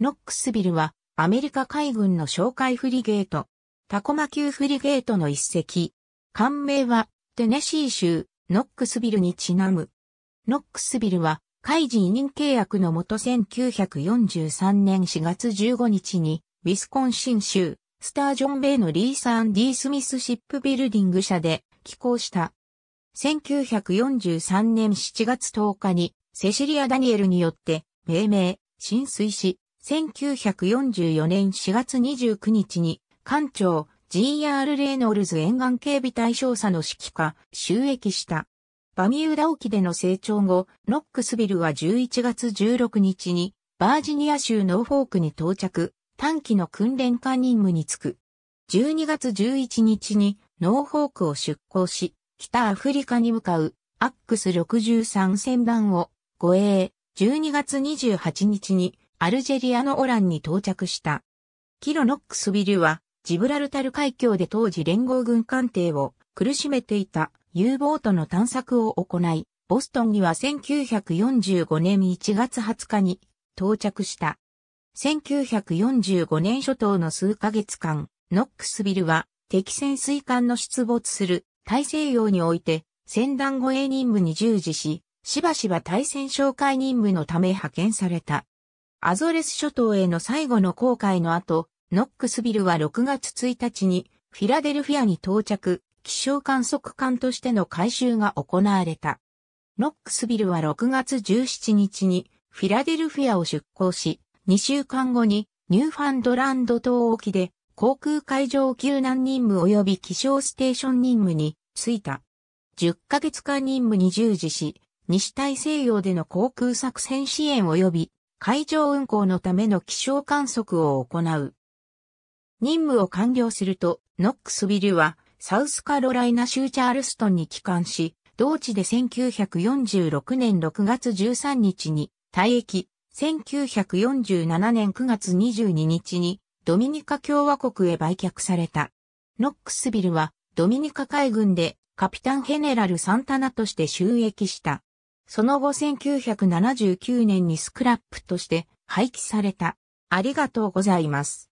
ノックスビルはアメリカ海軍の哨戒フリゲート、タコマ級フリゲートの一隻。艦名はテネシー州ノックスビルにちなむ。ノックスビルは海事委任契約のもと1943年4月15日にウィスコンシン州スタージョンベイのリーサン・ディ・スミスシップビルディング社で寄港した。1943年7月10日にセシリア・ダニエルによって命名、浸水し、1944年4月29日に、艦長 G.R. レイノールズ沿岸警備隊少佐の指揮下、収益した。バミューダ沖での成長後、ノックスビルは11月16日に、バージニア州ノーフォークに到着、短期の訓練官任務に就く。12月11日にノーフォークを出港し、北アフリカに向かうアックス63船団を護衛、12月28日にアルジェリアのオランに到着した。キロノックスビルは、ジブラルタル海峡で当時連合軍艦艇を苦しめていた U ボートの探索を行い、ボストンには1945年1月20日に到着した。1945年初頭の数ヶ月間、ノックスビルは敵潜水艦の出没する大西洋において船団護衛任務に従事し、しばしば対戦紹介任務のため派遣された。アゾレス諸島への最後の航海の後、ノックスビルは6月1日にフィラデルフィアに到着、気象観測艦としての改修が行われた。ノックスビルは6月17日にフィラデルフィアを出港し、2週間後にニューファンドランド島沖で航空海上救難任務及び気象ステーション任務に就いた。10ヶ月間任務に従事し、西大西洋での航空作戦支援及び海上運航のための気象観測を行う。任務を完了すると、ノックスビルは、サウスカロライナ州チャールストンに帰還し、同地で1946年6月13日に退役、1947年9月22日にドミニカ共和国へ売却された。ノックスビルはドミニカ海軍でカピタンヘネラルサンタナとして収益した。その後1979年にスクラップとして廃棄された。ありがとうございます。